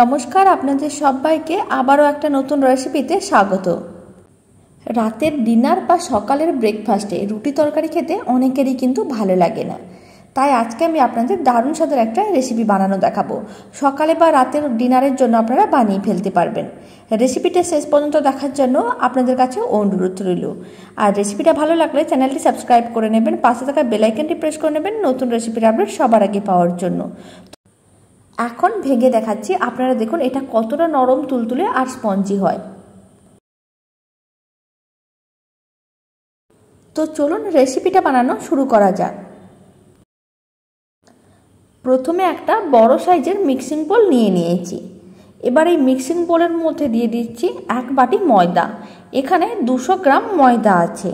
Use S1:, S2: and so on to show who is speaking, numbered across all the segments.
S1: নমস্কার আপনাদের সবাইকে আবারও একটা নতুন রেসিপিতে স্বাগত রাতের ডিনার বা সকালের ব্রেকফাস্টে রুটি তরকারি খেতে অনেকেরই কিন্তু ভালো লাগে না তাই আজকে আমি আপনাদের দারুণ স্বাদের একটা রেসিপি বানানো দেখাবো সকালে বা রাতের ডিনারের জন্য আপনারা বানিয়ে ফেলতে পারবেন রেসিপিটা শেষ পর্যন্ত দেখার জন্য আপনাদের কাছে অনুরোধ রইল আর রেসিপিটা ভালো লাগলে চ্যানেলটি সাবস্ক্রাইব করে নেবেন পাশে থাকা বেলাইকনটি প্রেস করে নেবেন নতুন রেসিপির আপডেট সবার আগে পাওয়ার জন্য এখন ভেঙে দেখাচ্ছি আপনারা দেখুন এটা কতটা নরম তুলতুলে আর স্পঞ্জি হয়
S2: তো চলুন রেসিপিটা বানানো শুরু
S1: করা যাক প্রথমে একটা বড় সাইজের মিক্সিং বোল নিয়ে নিয়েছি এবার এই মিক্সিং বোলের মধ্যে দিয়ে দিচ্ছি এক বাটি ময়দা এখানে দুশো গ্রাম ময়দা আছে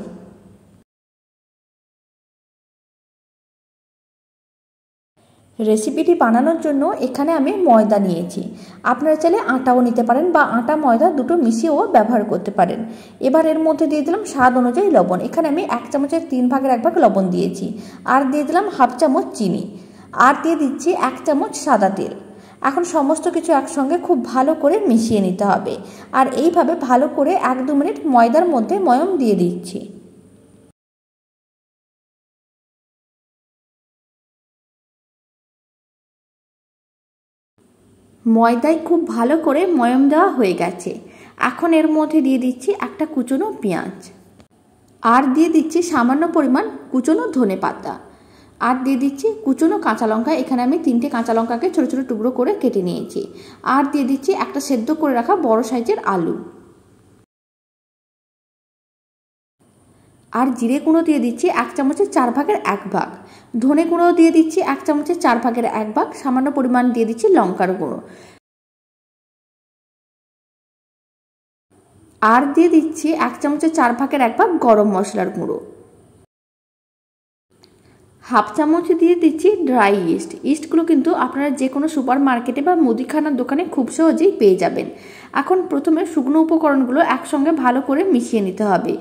S2: রেসিপিটি বানানোর জন্য এখানে
S1: আমি ময়দা নিয়েছি আপনারা চাইলে আটাও নিতে পারেন বা আটা ময়দা দুটো মিশিয়েও ব্যবহার করতে পারেন এবার এর মধ্যে দিয়ে দিলাম স্বাদ অনুযায়ী লবণ এখানে আমি এক চামচের তিন ভাগের এক ভাগ লবণ দিয়েছি আর দিয়ে দিলাম হাফ চামচ চিনি আর দিয়ে দিচ্ছি এক চামচ সাদা তেল এখন সমস্ত কিছু একসঙ্গে খুব ভালো করে মিশিয়ে নিতে হবে আর এইভাবে ভালো করে এক দু মিনিট ময়দার মধ্যে ময়ম দিয়ে দিচ্ছি ময়দায় খুব ভালো করে ময়ম দেওয়া হয়ে গেছে এখন এর মধ্যে দিয়ে দিচ্ছি একটা কুচনো পেঁয়াজ আর দিয়ে দিচ্ছি সামান্য পরিমাণ কুচনো ধনে পাতা আর দিয়ে দিচ্ছি কুচনো কাঁচা লঙ্কা এখানে আমি তিনটে কাঁচা লঙ্কাকে ছোটো ছোটো টুকরো করে কেটে নিয়েছি আর দিয়ে দিচ্ছি একটা সেদ্ধ করে রাখা বড় সাইজের আলু আর জিরে গুঁড়ো দিয়ে দিচ্ছি এক চামচের চার ভাগের এক ভাগ ধনে গুঁড়ো দিয়ে দিচ্ছি এক চামচের চার ভাগের এক ভাগ সামান্য পরিমাণ দিয়ে দিচ্ছি
S2: লঙ্কার গুঁড়ো আর
S1: দিয়ে দিচ্ছি এক চামচের চার ভাগের এক ভাগ গরম মশলার গুঁড়ো হাফ চামচ দিয়ে দিচ্ছি ড্রাই ইস্ট ইস্টগুলো কিন্তু আপনারা যে কোনো সুপার মার্কেটে বা মুদিখানার দোকানে খুব সহজেই পেয়ে যাবেন এখন প্রথমে শুকনো উপকরণগুলো একসঙ্গে ভালো করে মিশিয়ে নিতে হবে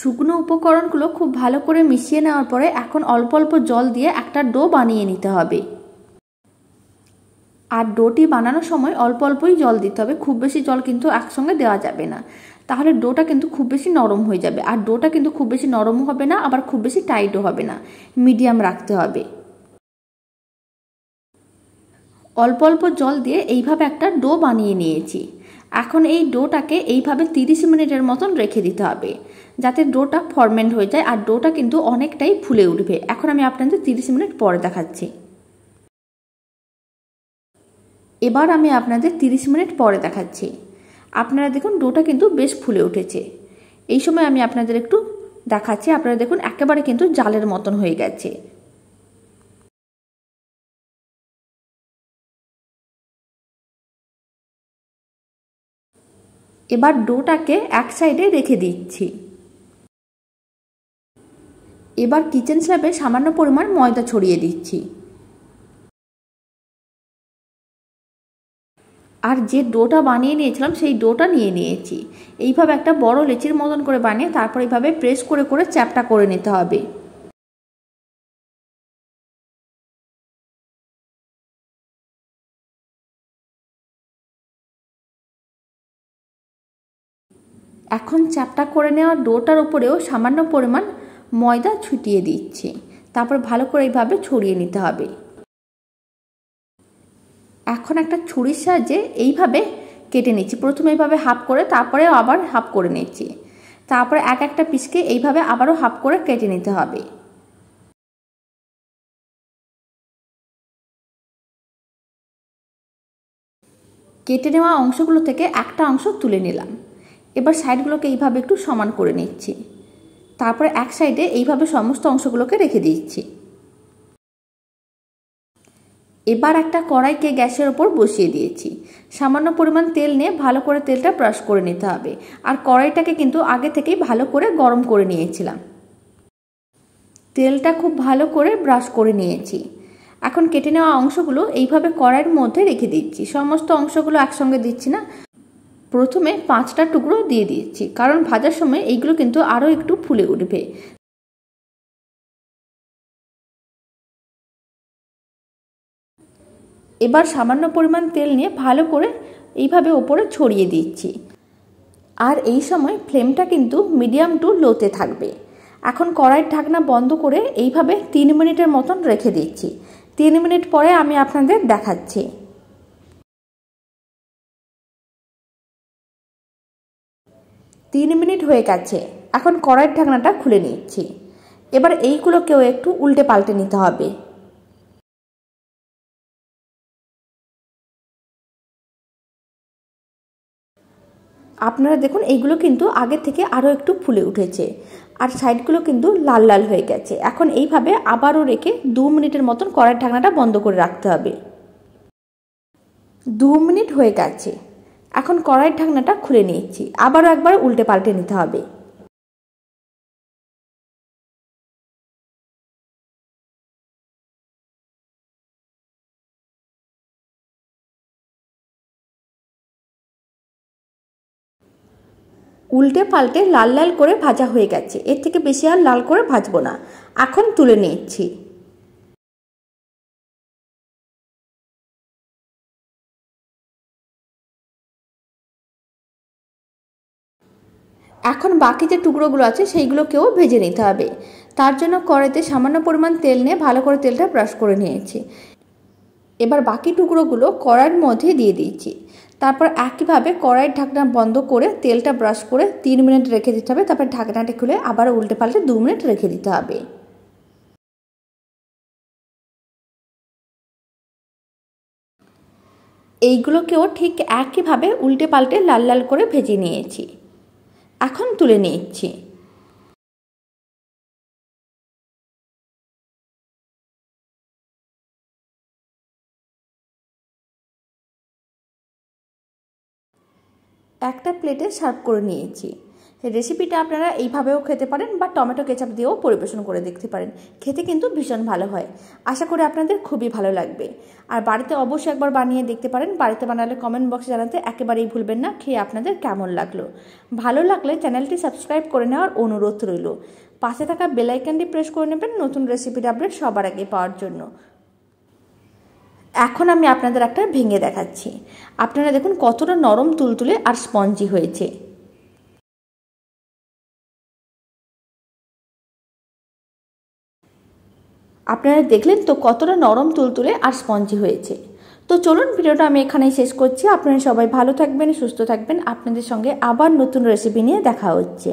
S1: শুকনো উপকরণগুলো খুব ভালো করে মিশিয়ে নেওয়ার পরে এখন অল্প অল্প জল দিয়ে একটা ডো বানিয়ে নিতে হবে আর ডোটি বানানোর সময় অল্প অল্পই জল দিতে হবে খুব বেশি জল কিন্তু একসঙ্গে দেওয়া যাবে না তাহলে ডোটা কিন্তু খুব বেশি নরম হয়ে যাবে আর ডোটা কিন্তু খুব বেশি নরমও হবে না আবার খুব বেশি টাইটও হবে না মিডিয়াম রাখতে হবে অল্প অল্প জল দিয়ে এইভাবে একটা ডো বানিয়ে নিয়েছি এখন এই ডোটাকে এইভাবে 30 মিনিটের মতন রেখে দিতে হবে যাতে ডোটা ফরমেন্ট হয়ে যায় আর ডোটা কিন্তু অনেকটাই ফুলে উঠবে এখন আমি আপনাদের 30 মিনিট পরে দেখাচ্ছি এবার আমি আপনাদের 30 মিনিট পরে দেখাচ্ছি আপনারা দেখুন ডোটা কিন্তু বেশ ফুলে উঠেছে এই সময় আমি আপনাদের একটু দেখাচ্ছি আপনারা দেখুন একেবারে কিন্তু জালের মতন হয়ে গেছে
S2: এবার ডোটাকে এক সাইডে রেখে দিচ্ছি এবার কিচেন স্ল্যাবে সামান্য পরিমাণ ময়দা ছড়িয়ে দিচ্ছি
S1: আর যে ডোটা বানিয়ে নিয়েছিলাম সেই ডোটা নিয়ে নিয়েছি এইভাবে একটা বড় লেচির মতন করে বানিয়ে তারপর এইভাবে প্রেস করে করে চ্যাপটা করে নিতে হবে এখন চাপটা করে নেওয়া ডোটার উপরেও সামান্য পরিমাণ ময়দা ছুটিয়ে দিচ্ছি তারপর ভালো করে এইভাবে ছড়িয়ে নিতে হবে এখন একটা ছুরির সাহায্যে এইভাবে কেটে নিচ্ছি প্রথমে এইভাবে হাফ করে তারপরে আবার হাফ করে নিচ্ছি তারপরে এক একটা পিসকে এইভাবে আবারও হাফ করে কেটে নিতে হবে কেটে নেওয়া অংশগুলো থেকে একটা অংশ তুলে নিলাম এবার সাইডগুলোকে এইভাবে একটু সমান করে নিচ্ছি তারপরে এক সাইডে এইভাবে সমস্ত অংশগুলোকে রেখে দিচ্ছি এবার একটা কড়াইকে গ্যাসের ওপর বসিয়ে দিয়েছি সামান্য পরিমাণ তেল নিয়ে ভালো করে তেলটা ব্রাশ করে নিতে হবে আর কড়াইটাকে কিন্তু আগে থেকেই ভালো করে গরম করে নিয়েছিলাম তেলটা খুব ভালো করে ব্রাশ করে নিয়েছি এখন কেটে নেওয়া অংশগুলো এইভাবে কড়াইয়ের মধ্যে রেখে দিচ্ছি সমস্ত অংশগুলো একসঙ্গে দিচ্ছি না প্রথমে পাঁচটা টুকরো দিয়ে দিয়েছি কারণ ভাজার সময় এইগুলো কিন্তু আরও একটু ফুলে উঠবে
S2: এবার সামান্য পরিমাণ তেল
S1: নিয়ে ভালো করে এইভাবে ওপরে ছড়িয়ে দিচ্ছি আর এই সময় ফ্লেমটা কিন্তু মিডিয়াম টু লোতে থাকবে এখন কড়াইয়ের ঢাকনা বন্ধ করে এইভাবে তিন মিনিটের মতন রেখে দিচ্ছি তিন মিনিট পরে আমি আপনাদের দেখাচ্ছি
S2: তিন মিনিট হয়ে গেছে এখন কড়াইয়ের ঢাকনাটা খুলে নিচ্ছি এবার এইগুলোকেও একটু উল্টে পাল্টে নিতে হবে
S1: আপনারা দেখুন এইগুলো কিন্তু আগে থেকে আরও একটু ফুলে উঠেছে আর সাইডগুলো কিন্তু লাল লাল হয়ে গেছে এখন এইভাবে আবারও রেখে দু মিনিটের মতন কড়াইয়ের ঢাকনাটা বন্ধ করে রাখতে হবে দু মিনিট হয়ে গেছে এখন কড়াইয়ের ঢাকনাটা খুলে নিয়েছি আবারও একবার উল্টে পাল্টে নিতে
S2: হবে উল্টে পাল্টে লাল লাল করে ভাজা হয়ে গেছে এর থেকে বেশি আর লাল করে ভাজবো না এখন তুলে নিচ্ছি
S1: এখন বাকি যে টুকরোগুলো আছে সেইগুলোকেও ভেজে নিতে হবে তার জন্য কড়াইতে সামান্য পরিমাণ তেল নিয়ে ভালো করে তেলটা ব্রাশ করে নিয়েছি এবার বাকি টুকরোগুলো কড়াইয়ের মধ্যে দিয়ে দিয়েছি তারপর একইভাবে কড়াইয়ের ঢাকনা বন্ধ করে তেলটা ব্রাশ করে তিন মিনিট রেখে দিতে হবে তারপর ঢাকনাটি খুলে আবার উল্টে পাল্টে দু মিনিট রেখে দিতে হবে
S2: এইগুলোকেও ঠিক একইভাবে উল্টে পাল্টে লাল লাল করে ভেজে নিয়েছি এখন তুলে নিচ্ছি
S1: একটা প্লেটে সার্ভ করে নিয়েছি রেসিপিটা আপনারা এইভাবেও খেতে পারেন বা টমেটো কেচাপ দিয়েও পরিবেশন করে দেখতে পারেন খেতে কিন্তু ভীষণ ভালো হয় আশা করি আপনাদের খুবই ভালো লাগবে আর বাড়িতে অবশ্যই একবার বানিয়ে দেখতে পারেন বাড়িতে বানালে কমেন্ট বক্সে জানাতে একেবারেই ভুলবেন না খেয়ে আপনাদের কেমন লাগলো ভালো লাগলে চ্যানেলটি সাবস্ক্রাইব করে নেওয়ার অনুরোধ রইল পাশে থাকা বেলাইকানটি প্রেস করে নেবেন নতুন রেসিপির আপডেট সবার আগে পাওয়ার জন্য এখন আমি আপনাদের একটা ভেঙে দেখাচ্ছি আপনারা দেখুন কতটা নরম তুলতুলে আর স্পঞ্জি হয়েছে আপনারা দেখলেন তো কতটা নরম তুলতুলে আর স্পঞ্জি হয়েছে তো চলুন ভিডিওটা আমি এখানেই শেষ করছি আপনারা সবাই ভালো থাকবেন সুস্থ থাকবেন আপনাদের সঙ্গে আবার নতুন রেসিপি নিয়ে দেখা
S2: হচ্ছে